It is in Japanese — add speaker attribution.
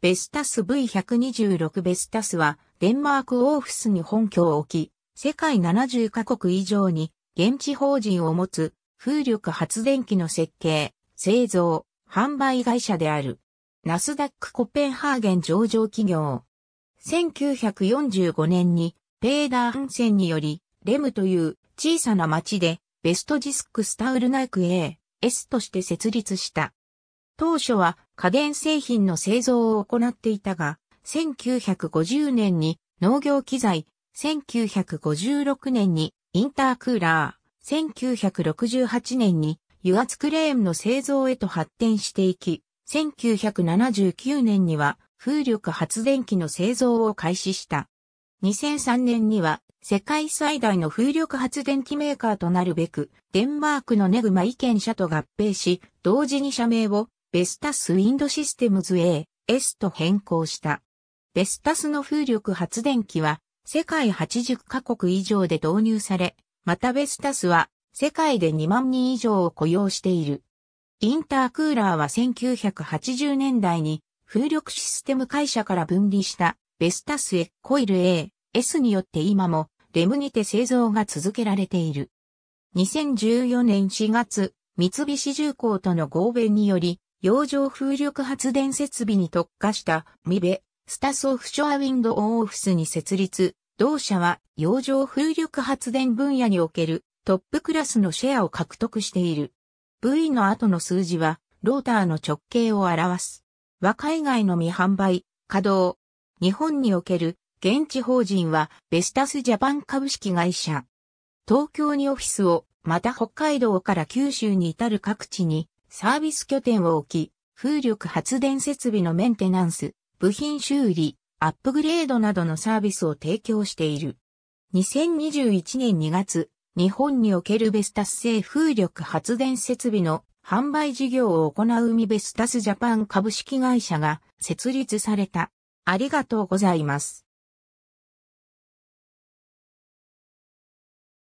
Speaker 1: ベスタス V126 ベスタスは、デンマークオーフスに本拠を置き、世界70カ国以上に、現地法人を持つ、風力発電機の設計、製造、販売会社である。ナスダックコペンハーゲン上場企業。1945年に、ペーダー・ハンセンにより、レムという小さな町で、ベストジスクスタウルナイク A、S として設立した。当初は家電製品の製造を行っていたが、1950年に農業機材、1956年にインタークーラー、1968年に油圧クレーンの製造へと発展していき、1979年には風力発電機の製造を開始した。2003年には世界最大の風力発電機メーカーとなるべく、デンマークのネグマ意見社と合併し、同時に社名をベスタスウィンドシステムズ A、S と変更した。ベスタスの風力発電機は世界80カ国以上で導入され、またベスタスは世界で2万人以上を雇用している。インタークーラーは1980年代に風力システム会社から分離したベスタスエッコイル A、S によって今もレムにて製造が続けられている。2014年4月、三菱重工との合弁により洋上風力発電設備に特化したミベ、スタスオフショアウィンドオンオフィスに設立。同社は洋上風力発電分野におけるトップクラスのシェアを獲得している。V の後の数字はローターの直径を表す。和海外の未販売、稼働。日本における現地法人はベスタスジャパン株式会社。東京にオフィスを、また北海道から九州に至る各地にサービス拠点を置き、風力発電設備のメンテナンス、部品修理、アップグレードなどのサービスを提供している。2021年2月、日本におけるベスタス製風力発電設備の販売事業を行う海ベスタスジャパン株式会社が設立された。ありがとうございます。